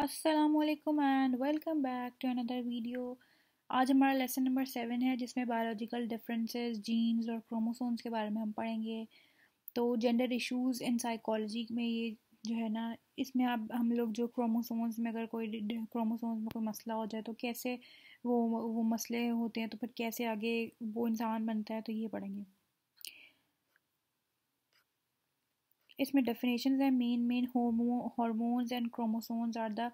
Aslam and welcome back to another video आज हमारा lesson number seven है जिसमें बायोलॉजिकल डिफरेंसेस जीन्स और क्रोमोसोम्स के बारे में हम पढ़ेंगे तो जेंडर इश्यूज इन साइकोलॉजी में ये जो है ना इसमें आप हम लोग जो क्रोमोसोम्स में अगर कोई क्रोमोसोम्स में कोई मसला हो जाए तो कैसे वो वो मसले होते हैं तो फिर कैसे आगे वो इंसान बनता है तो ये पढ़ेंगे इसमें डेफिनेशन है main main hormones and chromosomes are the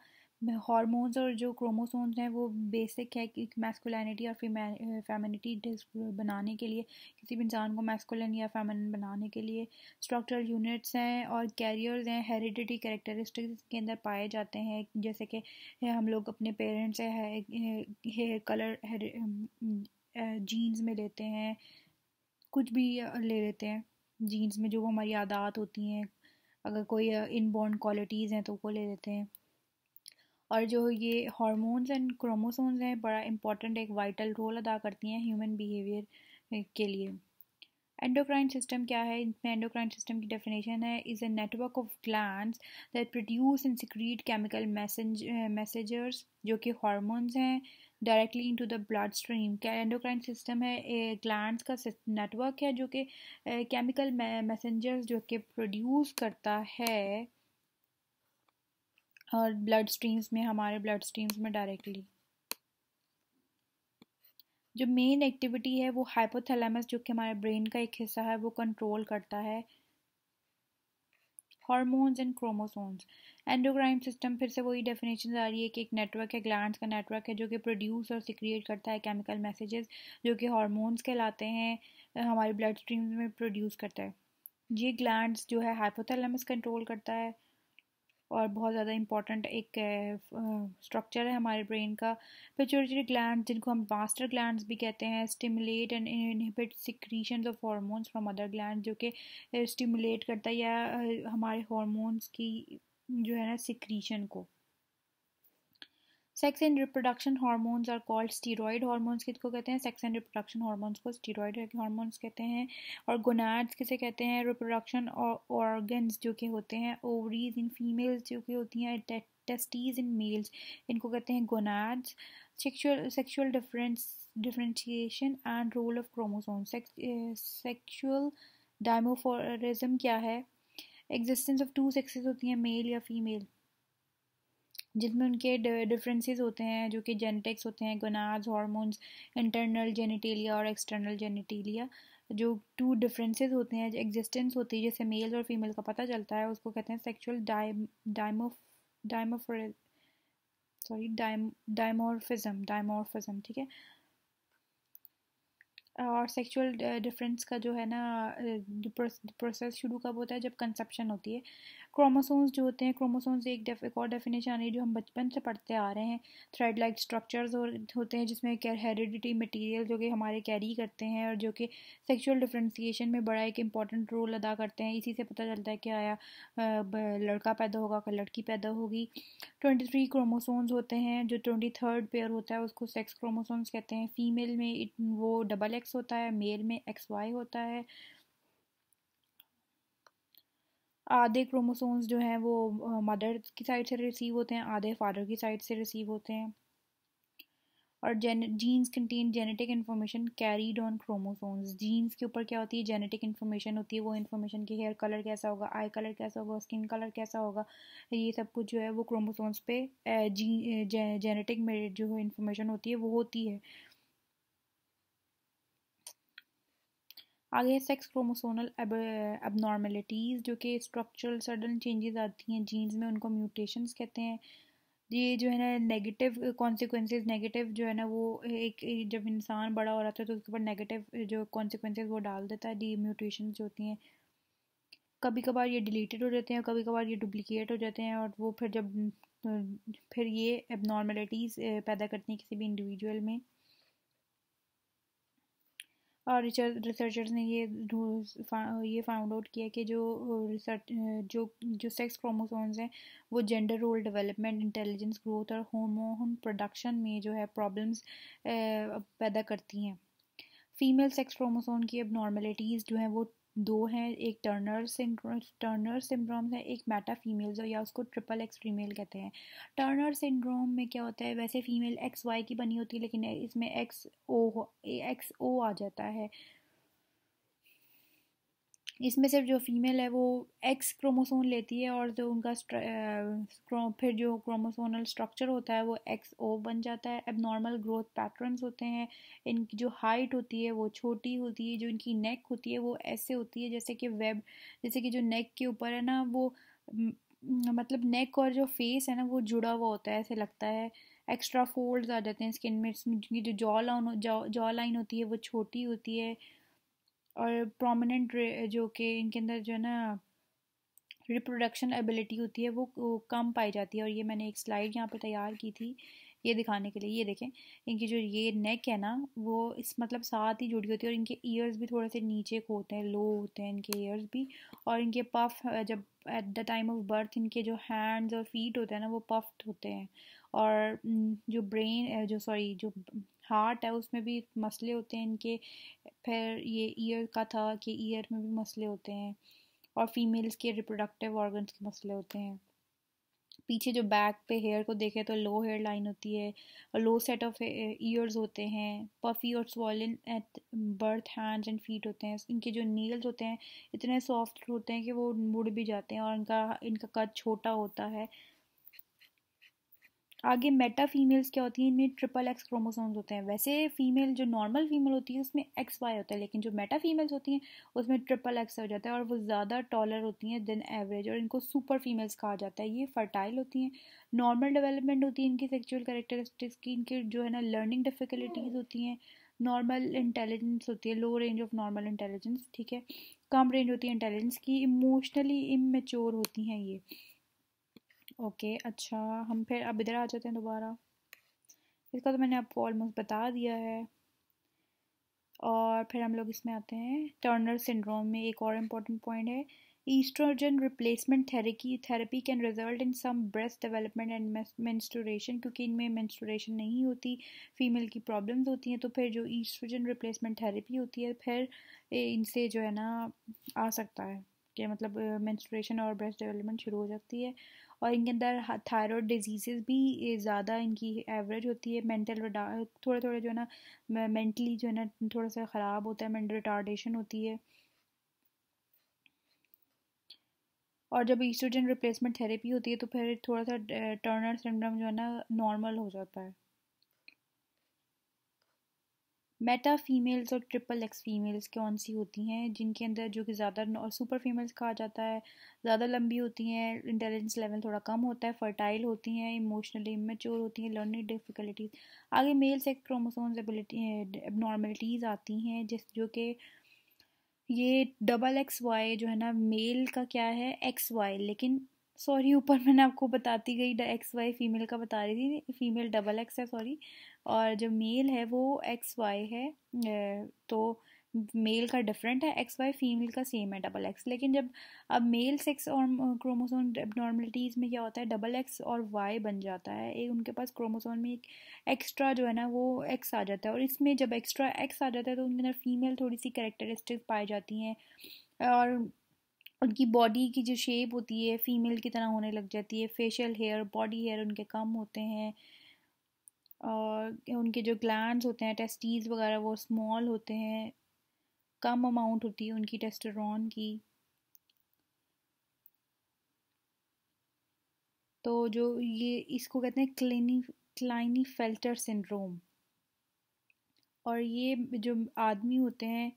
hormones और जो क्रोमोसोम्स हैं वो बेसिक है कि मैस्कुलिनिटी और फेमिनिटी बनाने के लिए किसी भी इंसान को मैस्कुलिन या फेमिनिन बनाने के लिए स्ट्रक्चरल यूनिट्स हैं और कैरियर्स हैं हेरिडिटी कैरेक्टरिस्टिक्स के अंदर पाए जाते हैं जैसे कि हम लोग अपने पेरेंट्स से हेयर कलर जीन्स में लेते हैं कुछ भी ले लेते हैं जीन्स में जो वो हमारी आदात होती हैं अगर कोई इनबॉर्न क्वालिटीज़ हैं तो वो ले लेते हैं और जो ये हार्मोन्स एंड क्रोमोसोम्स हैं बड़ा इम्पॉर्टेंट एक वाइटल रोल अदा करती हैं ह्यूमन बिहेवियर के लिए एंडोक्राइन सिस्टम क्या है इसमें एंडोक्राइन सिस्टम की डेफिनेशन है is a network of glands that produce and secrete chemical messengers जो कि हार्मोन्स हैं directly into the blood stream endocrine system है ग्लैंड का नेटवर्क है जो कि केमिकल मैसेंजर्स जो कि प्रोड्यूस करता है और ब्लड स्ट्रीम्स में हमारे ब्लड स्ट्रीम्स में डायरेक्टली जो मेन एक्टिविटी है वो हाइपोथैलेमस जो कि हमारे ब्रेन का एक हिस्सा है वो कंट्रोल करता है hormones and chromosomes endocrine system फिर से वही डेफिनेशन आ रही है कि एक नेटवर्क है ग्लैंड्स का नेटवर्क है जो कि प्रोड्यूस और सिक्रिएट करता है केमिकल मैसेजेस जो कि हार्मोन्स कहलाते हैं हमारे ब्लड स्ट्रीम में प्रोड्यूस करता है ये ग्लैंड्स जो है हाइपोथैलेमस कंट्रोल करता है और बहुत ज़्यादा इम्पॉर्टेंट एक स्ट्रक्चर है हमारे ब्रेन का पिचोरिटरी ग्लैंड जिनको हम मास्टर ग्लैंड भी कहते हैं stimulate and inhibit secretion of hormones from other gland जो कि स्टिमुलेट करता है या हमारे हॉर्मोन्स की जो है ना सिक्रीशन को sex and reproduction hormones are called steroid hormones किसको कहते हैं सेक्स एंड रिप्रोडक्शन हार्मोन्स को स्टीरॉयड हार्मोन्स कहते हैं और गोनाड्स किसे कहते हैं रिप्रोडक्शन और ऑर्गन्स जो कि होते हैं ओवरीज इन फीमेल्स जो कि होती हैं टेस्टीज इन मेल्स इनको कहते हैं gonads sexual sexual difference differentiation and role of chromosome sexual dimorphism क्या है एग्जिस्टेंस ऑफ टू सेक्सेस होती हैं मेल या फीमेल जिनमें उनके डिफरेंसेस होते हैं जो कि जेनेटिक्स होते हैं गनाज हॉर्मोन्स इंटरनल जेनिटेलिया और एक्सटर्नल जेनिटेलिया जो टू डिफरेंसेस होते हैं एग्जिस्टेंस होती है जैसे मेल और फीमेल का पता चलता है उसको कहते हैं sexual dime dimorph dimorpher sorry dime dimorphism ठीक है और सेक्सुअल डिफरेंस uh, का जो है ना प्रोसेस uh, शुरू कब होता है जब कंसेप्शन होती है क्रोमोसोम्स जो होते हैं क्रोमोसोम्स एक डेफ एक और डेफिनेशन आ रही है जो हम बचपन से पढ़ते आ रहे हैं थ्रेड लाइक स्ट्रक्चर्स होते हैं जिसमें हेरिडिटी मटेरियल जो कि हमारे कैरी करते हैं और जो कि सेक्सुअल डिफ्रेंसीशन में बड़ा एक इम्पॉर्टेंट रोल अदा करते हैं इसी से पता चलता है कि आया uh, लड़का पैदा होगा कि लड़की पैदा होगी ट्वेंटी थ्री क्रोमोसोम्स होते हैं जो ट्वेंटी थर्ड पेयर होता है उसको सेक्स क्रोमोसोम्स कहते हैं फीमेल में वो डबल एक्स होता है मेल में एक्स वाई होता है आधे क्रोमोसोम्स जो हैं वो मदर की साइड से रिसीव होते हैं आधे फादर की साइड से रिसीव होते हैं और gen genes contain genetic information carried on chromosomes genes के ऊपर क्या होती है जेनेटिक इन्फॉर्मेशन होती है वो इन्फॉर्मेशन की हेयर कलर कैसा होगा आई कलर कैसा होगा स्किन कलर कैसा होगा ये सब कुछ जो है वो क्रोमोसोम्स पे जी जेनेटिक जे, जे, जे, जे, जे, जे, जे, जो इन्फॉर्मेशन होती है वो होती है आगे है सेक्स क्रोमोसोनल एबनॉर्मेलिटीज़ जो कि स्ट्रक्चरल सडन चेंजेस आती हैं जीन्स में उनको म्यूटेशंस कहते हैं ये जो है ना नेगेटिव कॉन्सिक्वेंस नेगेटिव जो है ना वो एक जब इंसान बड़ा हो रहा था तो उसके ऊपर नेगेटिव जो कॉन्सिक्वेंसेज वो डाल देता है डी म्यूटेशन जो होती हैं कभी कभार ये डिलीटेड हो जाते हैं कभी कभार ये डुप्लिकेट हो जाते हैं और वो फिर जब फिर ये एबनॉर्मेलिटीज़ पैदा करती हैं किसी भी इंडिविजुअल में और रिसर्चर्स ने ये ये फाउंड आउट किया कि जो रिसर्च जो जो सेक्स क्रोमोसोम्स हैं वो gender role development intelligence growth और हॉर्मोन प्रोडक्शन में जो है प्रॉब्लम्स eh, पैदा करती हैं फीमेल सेक्स क्रोमोसोम की अब नॉर्मेलिटीज़ जो हैं वो दो हैं एक टर्नर सिंड्रोम टर्नर सिंड्रोम है एक मेटा फीमेल या उसको ट्रिपल एक्स फीमेल कहते हैं टर्नर सिंड्रोम में क्या होता है वैसे फीमेल एक्स वाई की बनी होती है लेकिन इसमें एक्स ओ एक्स ओ आ जाता है इसमें सिर्फ जो फीमेल है वो एक्स क्रोमोसोम लेती है और जो उनका फिर जो क्रोमोसोनल स्ट्रक्चर होता है वो एक्स ओ बन जाता है एबनॉर्मल ग्रोथ पैटर्न्स होते हैं इनकी जो हाइट होती है वो छोटी होती है जो इनकी नेक होती है वो ऐसे होती है जैसे कि वेब जैसे कि जो नेक के ऊपर है ना वो मतलब नेक और जो फेस है ना वो जुड़ा हुआ होता है ऐसे लगता है एक्स्ट्रा फोल्ड्स आ जाते हैं स्किन में इसमें जो जॉ लाइन जॉ लाइन होती है वो छोटी होती है और प्रोमिनेंट जो कि इनके अंदर जो है ना रिप्रोडक्शन एबिलिटी होती है वो, वो कम पाई जाती है और ये मैंने एक स्लाइड यहाँ पे तैयार की थी ये दिखाने के लिए ये देखें इनकी जो ये नेक है ना वो इस मतलब साथ ही जुड़ी होती है और इनके ईयर्स भी थोड़े से नीचे को होते हैं लो होते हैं इनके ईयर्स भी और इनके पफ जब at the time of birth इनके जो हैंड्स और फीट होते हैं ना वो पफ्ड होते हैं और जो ब्रेन जो सॉरी जो हार्ट है उसमें भी मसले होते हैं इनके फिर ये ईयर का था कि ईयर में भी मसले होते हैं और फीमेल्स के रिप्रोडक्टिव ऑर्गन्स के मसले होते हैं पीछे जो बैक पे हेयर को देखें तो लो हेयर लाइन होती है और लो सेट ऑफ ईयर्स होते हैं पफी और swollen at birth hands and feet होते हैं इनके जो नील्स होते हैं इतने सॉफ्ट होते हैं कि वो मुड़ भी जाते हैं और इनका इनका कद छोटा होता है आगे मेटा फीमेल्स क्या होती हैं इनमें ट्रिपल एक्स क्रोमोसोम्स होते हैं वैसे फीमेल जो नॉर्मल फीमेल होती है उसमें एक्स वाई होता है लेकिन जो मेटा फीमेल्स होती हैं उसमें ट्रिपल एक्स हो जाता है और वो ज़्यादा टॉलर होती हैं देन एवरेज और इनको सुपर फीमेल्स कहा जाता है ये फर्टाइल होती हैं नॉर्मल डेवलपमेंट होती है इनकी सेक्चुअल करेक्टरिस्टिक्स की इनके जो है ना लर्निंग डिफ़िकल्टीज़ होती हैं नॉर्मल इंटेलिजेंस होती है low range of normal intelligence ठीक है कम रेंज होती है इंटेलिजेंस की इमोशनली इमेच्योर होती हैं ये ओके अच्छा हम फिर अब इधर आ जाते हैं दोबारा इसका तो मैंने आपको ऑलमोस्ट बता दिया है और फिर हम लोग इसमें आते हैं टर्नर सिंड्रोम में एक और इम्पॉर्टेंट पॉइंट है oestrogen replacement therapy therapy can result in some breast development and menstruation क्योंकि इनमें मेंस्ट्रुएशन नहीं होती फीमेल की प्रॉब्लम्स होती हैं तो फिर जो ईस्ट्रोजन रिप्लेसमेंट थेरेपी होती है फिर इनसे जो है ना आ सकता है कि मतलब मेंस्ट्रुएशन और ब्रेस्ट डेवलपमेंट शुरू हो जाती है और इनके अंदर थायरॉयड डिजीज़ भी ज़्यादा इनकी एवरेज होती है मेंटल थोड़े थोड़े जो है ना मेंटली जो है ना थोड़ा सा ख़राब होता है मेंटल रिटार्डेशन होती है और जब ईस्ट्रोजन रिप्लेसमेंट थेरेपी होती है तो फिर थोड़ा सा टर्नर सिंड्रम जो है ना नॉर्मल हो जाता है मेटा फीमेल्स और ट्रिपल एक्स फीमेल्स कौन सी होती हैं जिनके अंदर जो कि ज़्यादा और सुपर फीमेल्स कहा जाता है ज़्यादा लंबी होती हैं इंटेलिजेंस लेवल थोड़ा कम होता है फर्टाइल होती हैं इमोशनली इमेच्योर होती हैं लर्निंग डिफ़िकल्टीज आगे मेल से क्रोमोसोम्स एबिलिटी एबनॉर्मलिटीज़ आती हैं जिस जो कि ये डबल एक्स वाई जो है ना मेल का क्या है एक्स वाई लेकिन सॉरी ऊपर मैंने आपको बताती गई एक्स वाई फीमेल का बता रही थी फीमेल डबल एक्स है सॉरी और जो मेल है वो एक्स वाई है तो मेल का डिफरेंट है एक्स वाई फीमेल का सेम है डबल एक्स लेकिन जब अब मेल सेक्स और क्रोमोसोम नॉर्मलिटीज़ में क्या होता है डबल एक्स और वाई बन जाता है एक उनके पास क्रोमोसोम में एक एक्स्ट्रा जो है ना वो एक्स आ जाता है और इसमें जब एक्स्ट्रा एक्स आ जाता है तो उनके अंदर फीमेल थोड़ी सी करेक्टरिस्टिक पाई जाती हैं और उनकी बॉडी की जो शेप होती है फीमेल की तरह होने लग जाती है फेशियल हेयर बॉडी हेयर उनके कम होते हैं और उनके जो ग्लैंड्स होते हैं टेस्टीज वगैरह वो स्मॉल होते हैं कम अमाउंट होती है उनकी टेस्टोरॉन की तो जो ये इसको कहते हैं क्लिनी क्लाइनी फेल्टर सिंड्रोम और ये जो आदमी होते हैं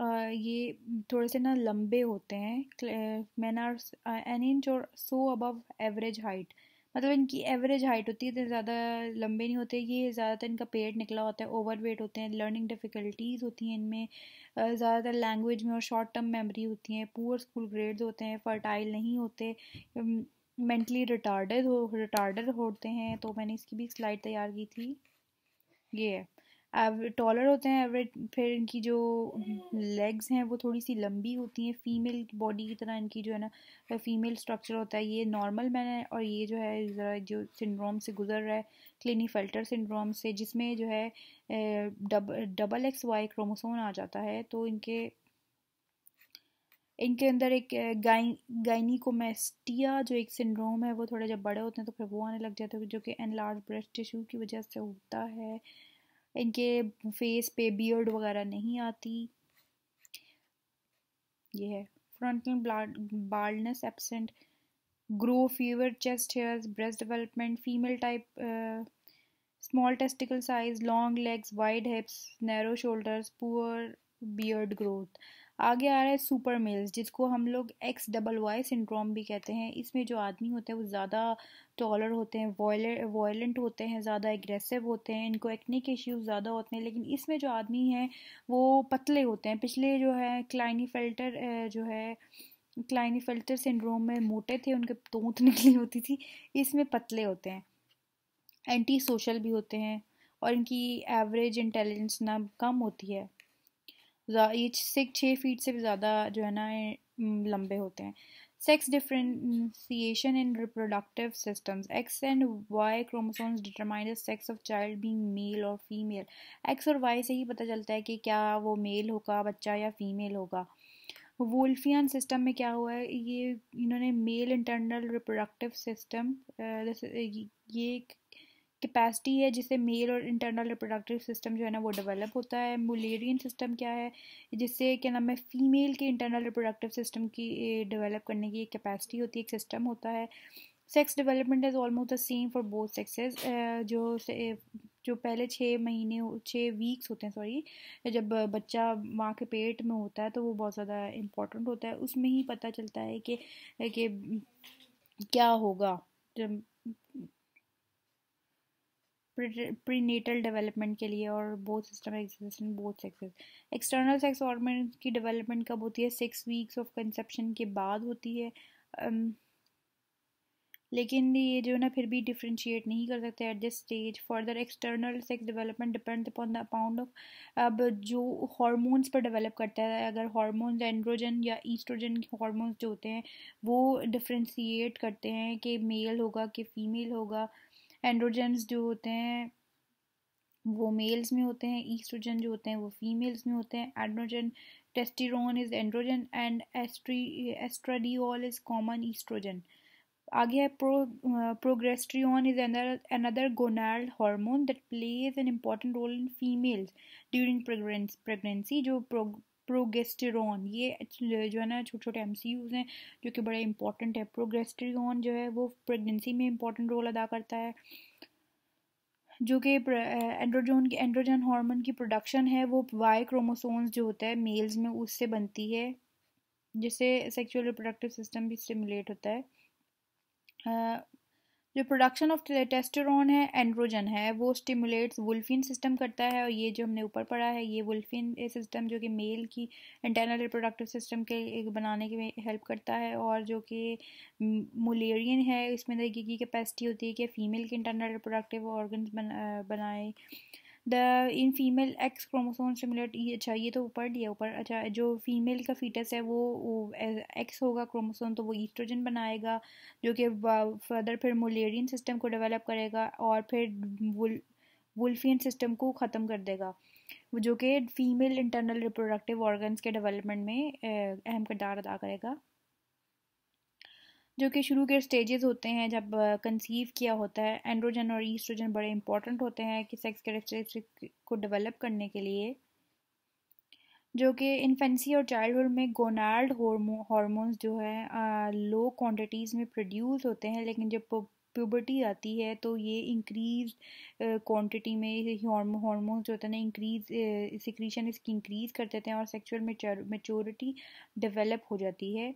ये थोड़े से ना लंबे होते हैं मैन आर एन इंच और सो अबव एवरेज हाइट मतलब इनकी एवरेज हाइट होती है ज़्यादा लंबे नहीं होते ये ज़्यादातर इनका पेट निकला होता है ओवर वेट होते हैं लर्निंग डिफ़िकल्टीज़ होती हैं इनमें ज़्यादातर लैंग्वेज में और शॉर्ट टर्म मेमोरी होती हैं पुअर स्कूल ग्रेड्स होते हैं फर्टाइल नहीं होते मेंटली रिटार्डेड हो रिटार्डेड होते हैं तो मैंने इसकी भी स्लाइड तैयार की थी ये है एवरेज टॉलर होते हैं एवरेज फिर इनकी जो लेग्स हैं वो थोड़ी सी लंबी होती हैं फीमेल बॉडी की तरह इनकी जो है ना फीमेल स्ट्रक्चर होता है ये नॉर्मल मैन है और ये जो है ज़रा जो सिंड्रोम से गुजर रहा है फिल्टर सिंड्रोम से जिसमें जो है dub, double X Y chromosome आ जाता है तो इनके इनके अंदर एक गाइ गाइनिकोमेस्टिया जो एक सिंड्रोम है वो थोड़े जब बड़े होते हैं तो फिर वो आने लग जाते हैं जो कि एनलार्ज ब्रेस्ट टिश्यू की वजह से होता है इनके फेस पे बियर्ड वगैरह नहीं आती ये है frontal baldness absent grow fewer chest hairs breast development female type small testicle size long legs wide hips narrow shoulders poor beard growth आगे आ रहा है सुपर मेल्स जिसको हम लोग एक्स डबल वाई सिंड्रोम भी कहते हैं इसमें जो आदमी होते हैं वो ज़्यादा टॉलर होते हैं वॉयलेंट होते हैं ज़्यादा एग्रेसिव होते हैं इनको एक्निक इश्यूज ज़्यादा होते हैं लेकिन इसमें जो आदमी हैं वो पतले होते हैं पिछले जो है क्लाइनी फिल्टर जो है क्लाइनी फिल्टर सिंड्रोम में मोटे थे उनके तोत निकली होती थी इसमें पतले होते हैं एंटी सोशल भी होते हैं और इनकी एवरेज इंटेलिजेंस ना कम होती है ये सिक्स छः फीट से भी ज़्यादा जो है ना लंबे होते हैं sex differentiation in reproductive systems X and Y chromosomes determine the sex of child being male और फीमेल एक्स और वाई से ही पता चलता है कि क्या वो मेल होगा बच्चा या फीमेल होगा वोल्फियन सिस्टम में क्या हुआ है ये इन्होंने मेल इंटरनल रिप्रोडक्टिव सिस्टम ये कैपेसिटी है जिससे मेल और इंटरनल रिप्रोडक्टिव सिस्टम जो है ना वो डेवलप होता है मुलेरियन सिस्टम क्या है जिससे क्या नाम है फीमेल के इंटरनल रिप्रोडक्टिव सिस्टम की डेवलप करने की कैपेसिटी होती है एक सिस्टम होता है sex development is almost the same for both sexes जो से जो पहले छः महीने छः वीक्स होते हैं सॉरी जब बच्चा माँ के पेट में होता है तो वो बहुत ज़्यादा इम्पोर्टेंट होता है उसमें ही पता चलता है कि क्या होगा जब प्रीनेटल डेवलपमेंट के लिए और both system exist in both sexes external sex hormone की डेवलपमेंट कब होती है सिक्स वीक्स ऑफ कंसेप्शन के बाद होती है um, लेकिन ये जो है ना फिर भी डिफ्रेंशिएट नहीं कर सकते at this stage further external sex development depend upon the amount of अब जो हॉर्मोन्स पर डेवलप करता है अगर हॉर्मोन्स एंड्रोजन या ईस्ट्रोजन हॉर्मोन्स जो होते हैं वो डिफ्रेंशिएट करते हैं कि मेल होगा कि फीमेल होगा एंड्रोजेंस जो होते हैं वो मेल्स में होते हैं ईस्ट्रोजन जो होते हैं वो फीमेल्स में होते हैं androgen testosterone is androgen and oestri oestradiol is common oestrogen आगे है pro progesterone is another gonadal hormone that plays an important role in females during pregnancy जो प्रोगेस्टेरॉन ये जो है ना छोटे छोटे एम हैं जो कि बड़े इंपॉर्टेंट है प्रोगेस्टेरॉन जो है वो प्रेगनेंसी में इंपॉर्टेंट रोल अदा करता है जो कि एंड्रोजोन की एंड्रोजन हार्मोन की प्रोडक्शन है वो वाई क्रोमोसोम्स जो होता है मेल्स में उससे बनती है जिससे सेक्सुअल रिप्रोडक्टिव सिस्टम भी स्टिमुलेट होता है जो प्रोडक्शन ऑफ टेस्टोरोन है एंड्रोजन है वो स्टिमुलेट्स वुल्फिन सिस्टम करता है और ये जो हमने ऊपर पढ़ा है ये वुल्फिन सिस्टम जो कि मेल की इंटरनल रिप्रोडक्टिव सिस्टम के बनाने के में हेल्प करता है और जो कि मुलेरियन है इसमें तरीके की कैपेसिटी होती है कि फ़ीमेल के इंटरनल रिप्रोडक्टिव ऑर्गन बन, बनाए the in female X chromosome similar ये अच्छा ये तो ऊपर लिया ऊपर अच्छा जो फीमेल का फीटस है वो, एक्स होगा क्रोमोसोम तो वो ईस्ट्रोजन बनाएगा जो कि फर्दर फिर मोलेरियन सिस्टम को डेवलप करेगा और फिर वुल्फियन सिस्टम को ख़त्म कर देगा जो कि फीमेल इंटरनल रिप्रोडक्टिव ऑर्गन्स के डेवलपमेंट में अहम किरदार अदा करेगा जो कि शुरू के स्टेजेस होते हैं जब कंसीव किया होता है एंड्रोजन और ईस्ट्रोजन बड़े इंपॉर्टेंट होते हैं कि सेक्स कैरेक्टरिस्टिक को डेवलप करने के लिए जो कि इन्फेंसी और चाइल्डहुड में गोनाल्ड हार्मोन्स जो है लो क्वांटिटीज़ में प्रोड्यूस होते हैं लेकिन जब प्यूबर्टी आती है तो ये इंक्रीज क्वांटिटी में हार्मोन्स जो होते हैं ना इंक्रीज सिक्रीशन इसकी इंक्रीज कर देते हैं और सेक्सुअल मेच्योरिटी डेवलप हो जाती है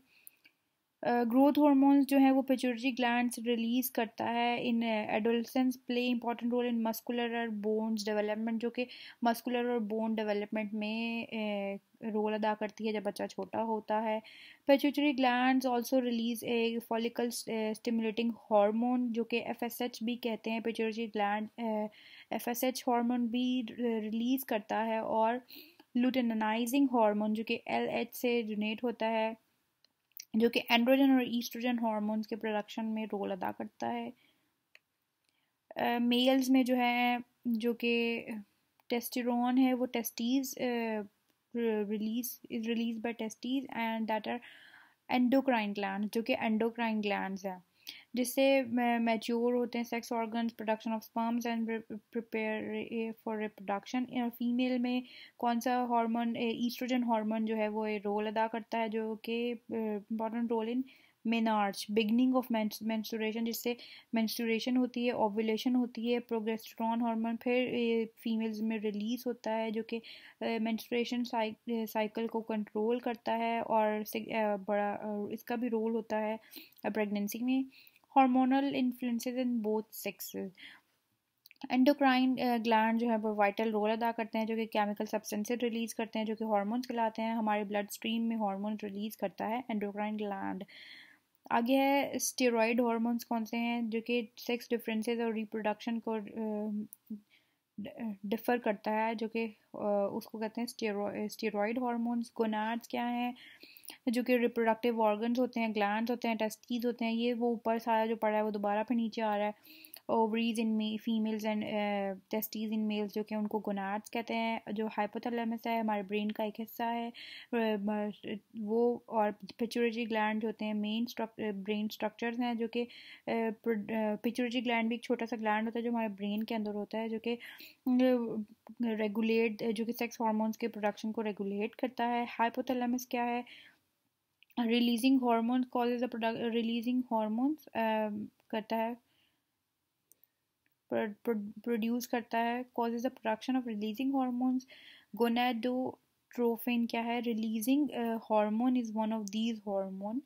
ग्रोथ हॉर्मोन्स जो हैं वो पिचुरजी ग्लैंड रिलीज करता है in adolescence play important role in muscular और बोन्स डेवलपमेंट जो कि मस्कुलर और बोन डेवलपमेंट में रोल uh, अदा करती है जब बच्चा छोटा होता है pituitary gland also release a follicle stimulating hormone जो कि एफ एस एच भी कहते हैं pituitary gland F S H hormone भी रिलीज करता है और लुटेनाइजिंग हार्मोन जो कि एल एच से जुनेट होता है जो कि एंड्रोजन और ईस्ट्रोजन हार्मोन्स के प्रोडक्शन में रोल अदा करता है मेल्स में जो है जो कि टेस्टिरोन है वो testes release is release by testes and that are endocrine gland जो कि एंडोक्राइन ग्लैंड हैं जिससे मैच्योर होते हैं sex organ production of sperms and prepare for reproduction female में कौन सा हार्मोन ईस्ट्रोजन हार्मोन जो है वो रोल अदा करता है जो कि important role in menarche beginning of menstruation जिससे मैंस्टोरेशन होती है ओवुलेशन होती है प्रोगेस्ट्रॉन हार्मोन फिर फीमेल्स में रिलीज़ होता है जो कि मैंस्टोरेशन साइकिल को कंट्रोल करता है और बड़ा इसका भी रोल होता है प्रेगनेंसी में hormonal influence in both sexes endocrine gland जो है वो वाइटल रोल अदा करते हैं जो कि केमिकल सब्सटेंसेज रिलीज़ करते हैं जो कि हार्मोन्स कहलाते हैं हमारे ब्लड स्ट्रीम में हार्मोन रिलीज़ करता है एंडोक्राइन ग्लैंड आगे है स्टेरॉइड हार्मोन्स कौन से हैं जो कि सेक्स डिफरेंसेस और रिप्रोडक्शन को डिफ़र करता है जो कि उसको कहते हैं स्टेरॉइड हार्मोन्स गोनाड्स क्या हैं जो कि रिप्रोडक्टिव ऑर्गन्स होते हैं ग्लैंड होते हैं टेस्टीज होते हैं ये वो ऊपर सारा जो पड़ा है वो दोबारा फिर नीचे आ रहा है ओवरीज इन मे females and testes in males जो कि उनको गुनाट्स कहते हैं जो हाइपोथैलेमस है हमारे ब्रेन का एक हिस्सा है वो और पिचोरेजी ग्लैंड होते हैं मेन ब्रेन स्ट्रक्चर्स हैं जो कि पिचोरेजी ग्लैंड भी एक छोटा सा ग्लैंड होता है जो हमारे ब्रेन के अंदर होता है जो कि रेगुलेट जो कि सेक्स हार्मोन्स के प्रोडक्शन को रेगुलेट करता है हाइपोथैलेमस क्या है releasing hormones causes product releasing hormones करता है प्रोड्यूस करता है causes the production of releasing hormones gonadotrophin क्या है releasing hormone is one of these hormone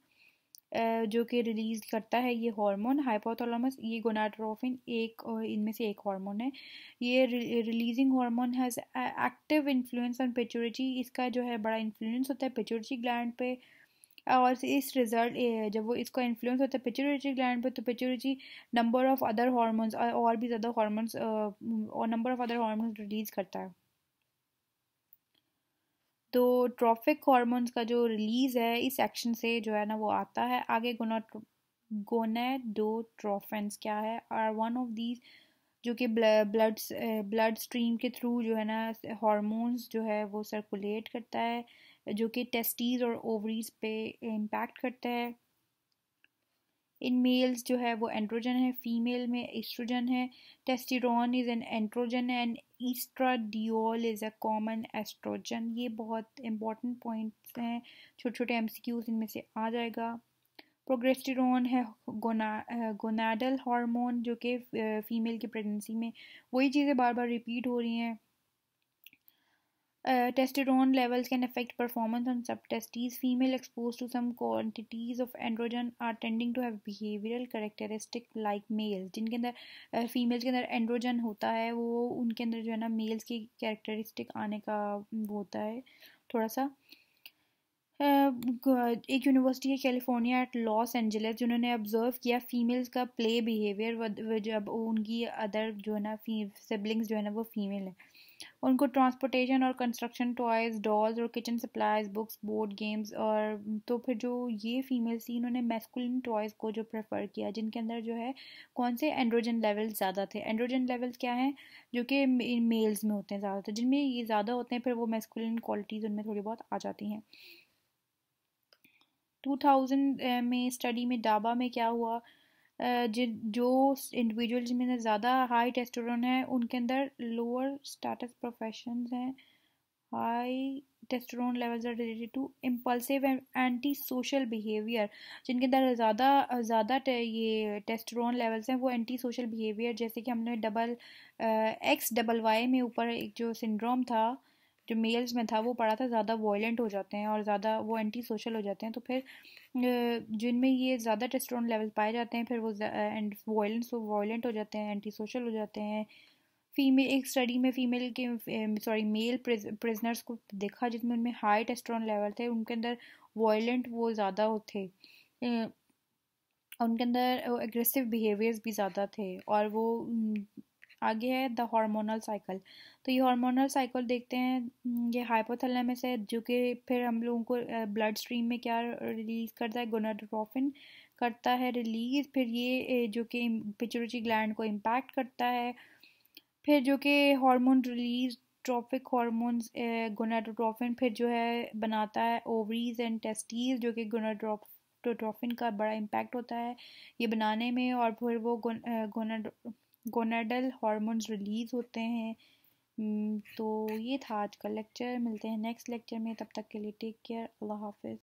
जो कि रिलीज करता है ये हार्मोन हाइपोथैलेमस ये गोनाट्रोफिन एक uh, इनमें से एक हार्मोन है ये releasing hormone has active influence on pituitary इसका जो है बड़ा इन्फ्लुएंस होता है पेचोरिटी ग्लैंड पे और इस रिजल्ट जब वो इसका इन्फ्लुएंस होता है पिचोरिटी ग्लैंड पर तो pituitary number of other hormones और भी ज़्यादा हॉर्मोन्स और number of other hormones release करता है तो ट्रॉफिक हॉर्मोन्स का जो रिलीज़ है इस एक्शन से जो है ना वो आता है आगे गोना गोनेडोट्रोफेंस क्या है और वन ऑफ दीज जो कि ब्लड ब्लड स्ट्रीम के थ्रू जो है ना हॉर्मोन्स जो है वो सर्कुलेट करता है जो कि टेस्टीज और ओवरीज पे इम्पैक्ट करता है इन मेल्स जो है वो एंड्रोजन है फीमेल में एस्ट्रोजन है testosterone is an androgen and oestradiol is a common oestrogen ये बहुत इंपॉर्टेंट पॉइंट्स हैं छोटे छोटे एम सी इनमें से आ जाएगा प्रोग्रेस्टिरॉन है गोना गोनाडल हार्मोन जो कि फीमेल uh, की प्रेगनेंसी में वही चीज़ें बार बार रिपीट हो रही हैं Uh, testosterone levels can affect performance on subtestes. Female exposed to some quantities of androgen are tending to have behavioral characteristic like males. जिनके अंदर uh, females के अंदर androgen होता है वो उनके अंदर जो है ना males की characteristic आने का होता है थोड़ा सा एक यूनिवर्सिटी है कैलिफोर्निया एट लॉस एंजलिस जिन्होंने ऑब्जर्व किया फीमेल्स का प्ले बिहेवियर जब उनकी अदर जो है ना सिबलिंग्स जो है ना वो फीमेल है उनको ट्रांसपोर्टेशन और कंस्ट्रक्शन टॉयज़ डॉल्स और kitchen supplies books board games और तो फिर जो ये फीमेल्स थी इन्होंने मेस्कुलिन टॉयज़ को जो प्रेफर किया जिनके अंदर जो है कौन से एंड्रोजन लेवल ज़्यादा थे एंड्रोजन लेवल्स क्या हैं जो कि मेल्स में होते हैं ज़्यादातर जिनमें ये ज़्यादा होते हैं फिर वो मेस्कुलिन क्वालिटीज़ उनमें थोड़ी बहुत आ जाती हैं टू में स्टडी में डाबा में क्या हुआ जिन जो इंडिविजुअल जिनमें ज़्यादा हाई टेस्टोरन है उनके अंदर लोअर स्टाटस प्रोफेशन हैं high testosterone levels are related to impulsive and anti social behaviour जिनके अंदर ज़्यादा ज़्यादा ये टेस्टोरन लेवल्स हैं वो एंटी सोशल बिहेवियर जैसे कि हमने डबल एक्स डबल वाई में ऊपर एक जो सिंड्रोम था जो मेल्स में था वो पढ़ा था ज़्यादा वॉयलेंट हो जाते हैं और ज़्यादा वो एंटी सोशल हो जाते हैं तो फिर जिनमें ये ज़्यादा टेस्टोन लेवल पाए जाते हैं फिर वो एंड वॉयलेंस वो वॉयलेंट हो जाते हैं एंटी सोशल हो जाते हैं फीमेल एक स्टडी में फीमेल के सॉरी मेल प्रिजनर्स को देखा जिसमें उनमें हाई टेस्टोन लेवल थे उनके अंदर वॉयलेंट वो ज़्यादा थे उनके अंदर एग्रेसिव बिहेवियर्स भी ज़्यादा थे और वो आगे है द हार्मोनल साइकिल तो ये हार्मोनल साइकिल देखते हैं ये हाइपोथैलेमस है जो कि फिर हम लोगों को ब्लड स्ट्रीम में क्या रिलीज करता है गोनाडोट्रोफिन करता है रिलीज फिर ये जो कि पिचुरची ग्लैंड को इम्पैक्ट करता है फिर जो कि hormone release trophic hormones gonadotrophin फिर जो है बनाता है ओवरीज एंड टेस्टीज जो कि गोनाड्रोफ का बड़ा इम्पैक्ट होता है ये बनाने में और फिर वो गोनाडो गोनाडल हॉर्मोन्स रिलीज़ होते हैं हम्म, तो ये था आज का लेक्चर मिलते हैं नेक्स्ट लेक्चर में तब तक के लिए टेक केयर अल्लाह हाफिज़